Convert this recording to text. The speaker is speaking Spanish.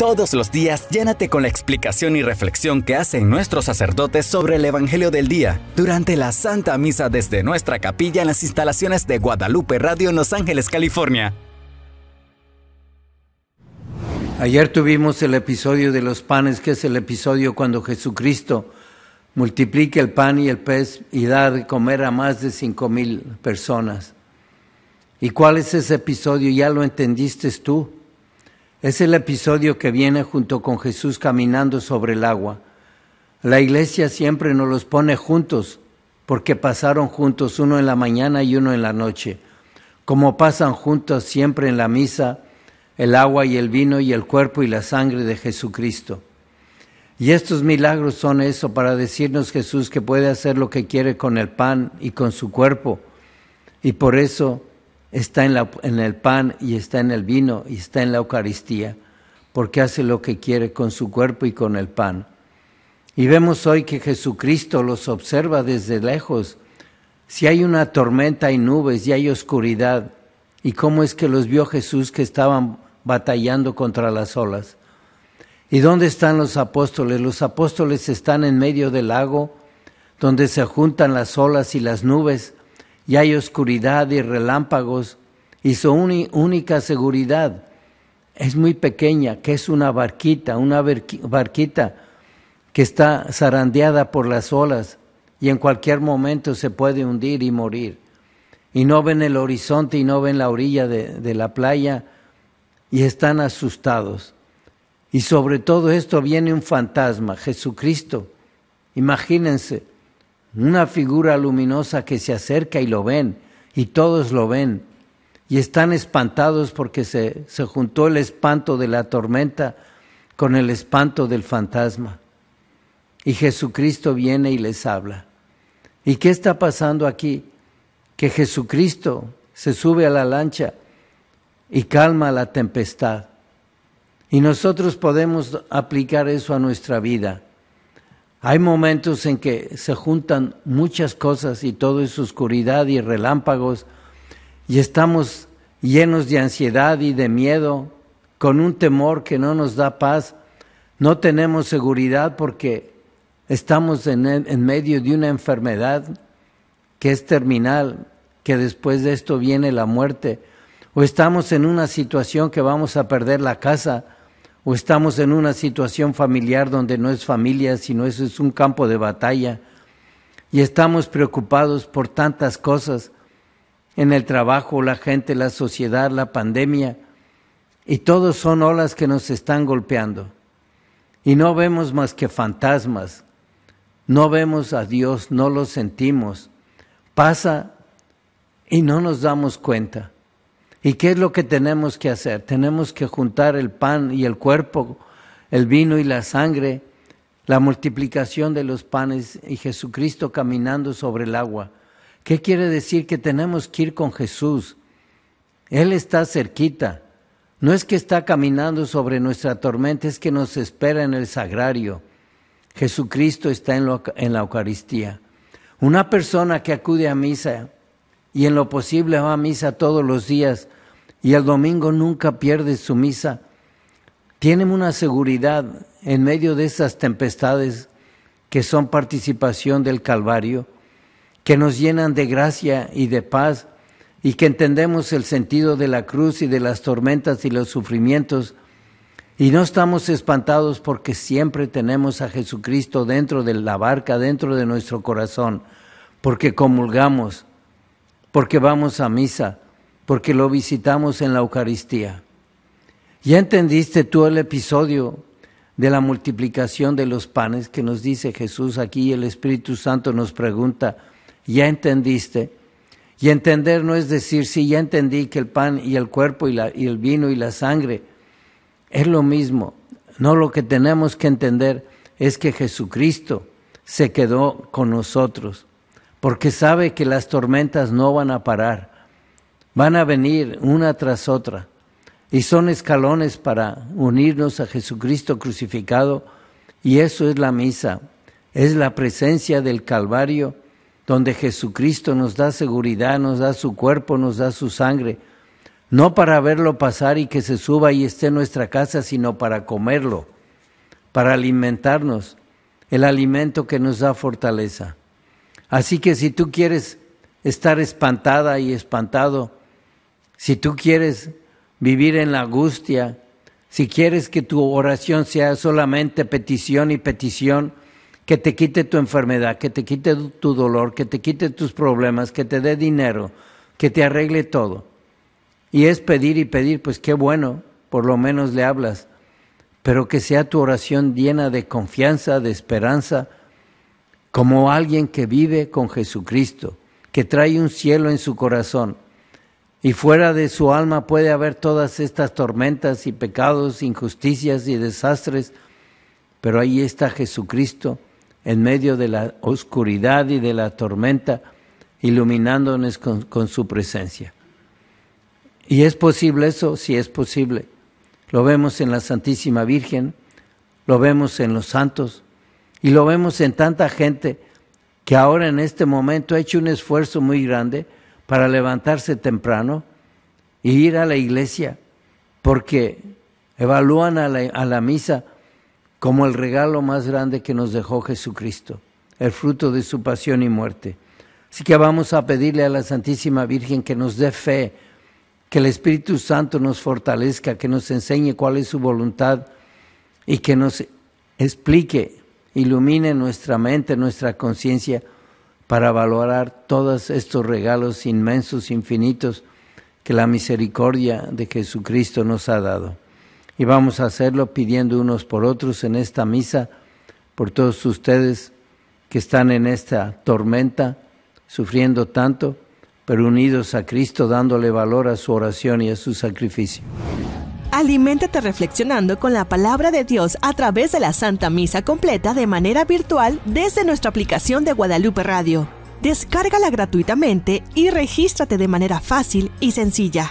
Todos los días llénate con la explicación y reflexión que hacen nuestros sacerdotes sobre el Evangelio del Día durante la Santa Misa desde nuestra capilla en las instalaciones de Guadalupe Radio Los Ángeles, California. Ayer tuvimos el episodio de los panes, que es el episodio cuando Jesucristo multiplica el pan y el pez y da de comer a más de cinco mil personas. ¿Y cuál es ese episodio? Ya lo entendiste tú es el episodio que viene junto con Jesús caminando sobre el agua. La iglesia siempre nos los pone juntos, porque pasaron juntos uno en la mañana y uno en la noche, como pasan juntos siempre en la misa el agua y el vino y el cuerpo y la sangre de Jesucristo. Y estos milagros son eso para decirnos Jesús que puede hacer lo que quiere con el pan y con su cuerpo. Y por eso está en, el pan y está en el vino y está en la Eucaristía, porque hace lo que quiere con su cuerpo y con el pan. Y vemos hoy que Jesucristo los observa desde lejos. Si hay una tormenta y nubes y hay oscuridad, ¿y cómo es que los vio Jesús que estaban batallando contra las olas? ¿Y dónde están los apóstoles? Los apóstoles están en medio del lago, donde se juntan las olas y las nubes y hay oscuridad y relámpagos y su única seguridad es muy pequeña, que es una barquita, una barquita que está zarandeada por las olas y en cualquier momento se puede hundir y morir. Y no ven el horizonte y no ven la orilla de, de la playa y están asustados. Y sobre todo esto viene un fantasma, Jesucristo. Imagínense, una figura luminosa que se acerca y lo ven, y todos lo ven, y están espantados porque se, juntó el espanto de la tormenta con el espanto del fantasma. Y Jesucristo viene y les habla. ¿Y qué está pasando aquí? Que Jesucristo se sube a la lancha y calma la tempestad. Y nosotros podemos aplicar eso a nuestra vida. Hay momentos en que se juntan muchas cosas y todo es oscuridad y relámpagos y estamos llenos de ansiedad y de miedo, con un temor que no nos da paz. No tenemos seguridad porque estamos en, medio de una enfermedad que es terminal, que después de esto viene la muerte. O estamos en una situación que vamos a perder la casa o estamos en una situación familiar donde no es familia, sino eso es un campo de batalla, y estamos preocupados por tantas cosas, en el trabajo, la gente, la sociedad, la pandemia, y todos son olas que nos están golpeando. Y no vemos más que fantasmas, no vemos a Dios, no lo sentimos. Pasa y no nos damos cuenta. ¿Y qué es lo que tenemos que hacer? Tenemos que juntar el pan y el cuerpo, el vino y la sangre, la multiplicación de los panes y Jesucristo caminando sobre el agua. ¿Qué quiere decir que tenemos que ir con Jesús? Él está cerquita. No es que está caminando sobre nuestra tormenta, es que nos espera en el sagrario. Jesucristo está en, en la Eucaristía. Una persona que acude a misa y en lo posible va a misa todos los días y el domingo nunca pierde su misa, tienen una seguridad en medio de esas tempestades que son participación del Calvario, que nos llenan de gracia y de paz y que entendemos el sentido de la cruz y de las tormentas y los sufrimientos y no estamos espantados porque siempre tenemos a Jesucristo dentro de la barca, dentro de nuestro corazón, porque comulgamos, porque vamos a misa, porque lo visitamos en la Eucaristía. Ya entendiste tú el episodio de la multiplicación de los panes que nos dice Jesús aquí el Espíritu Santo nos pregunta, ¿ya entendiste? Y entender no es decir, sí, ya entendí que el pan y el cuerpo y, la, y el vino y la sangre es lo mismo. No, lo que tenemos que entender es que Jesucristo se quedó con nosotros porque sabe que las tormentas no van a parar, van a venir una tras otra, y son escalones para unirnos a Jesucristo crucificado, y eso es la misa, es la presencia del Calvario, donde Jesucristo nos da seguridad, nos da su cuerpo, nos da su sangre, no para verlo pasar y que se suba y esté en nuestra casa, sino para comerlo, para alimentarnos, el alimento que nos da fortaleza. Así que si tú quieres estar espantada y espantado, si tú quieres vivir en la angustia, si quieres que tu oración sea solamente petición y petición, que te quite tu enfermedad, que te quite tu dolor, que te quite tus problemas, que te dé dinero, que te arregle todo. Y es pedir y pedir, pues qué bueno, por lo menos le hablas, pero que sea tu oración llena de confianza, de esperanza, como alguien que vive con Jesucristo, que trae un cielo en su corazón. Y fuera de su alma puede haber todas estas tormentas y pecados, injusticias y desastres, pero ahí está Jesucristo en medio de la oscuridad y de la tormenta, iluminándonos con, su presencia. ¿Y es posible eso? Sí es posible. Lo vemos en la Santísima Virgen, lo vemos en los santos, y lo vemos en tanta gente que ahora en este momento ha hecho un esfuerzo muy grande para levantarse temprano e ir a la iglesia, porque evalúan a la, a la misa como el regalo más grande que nos dejó Jesucristo, el fruto de su pasión y muerte. Así que vamos a pedirle a la Santísima Virgen que nos dé fe, que el Espíritu Santo nos fortalezca, que nos enseñe cuál es su voluntad y que nos explique ilumine nuestra mente, nuestra conciencia, para valorar todos estos regalos inmensos, infinitos, que la misericordia de Jesucristo nos ha dado. Y vamos a hacerlo pidiendo unos por otros en esta misa, por todos ustedes que están en esta tormenta, sufriendo tanto, pero unidos a Cristo, dándole valor a su oración y a su sacrificio. Aliméntate reflexionando con la palabra de Dios a través de la Santa Misa completa de manera virtual desde nuestra aplicación de Guadalupe Radio. Descárgala gratuitamente y regístrate de manera fácil y sencilla.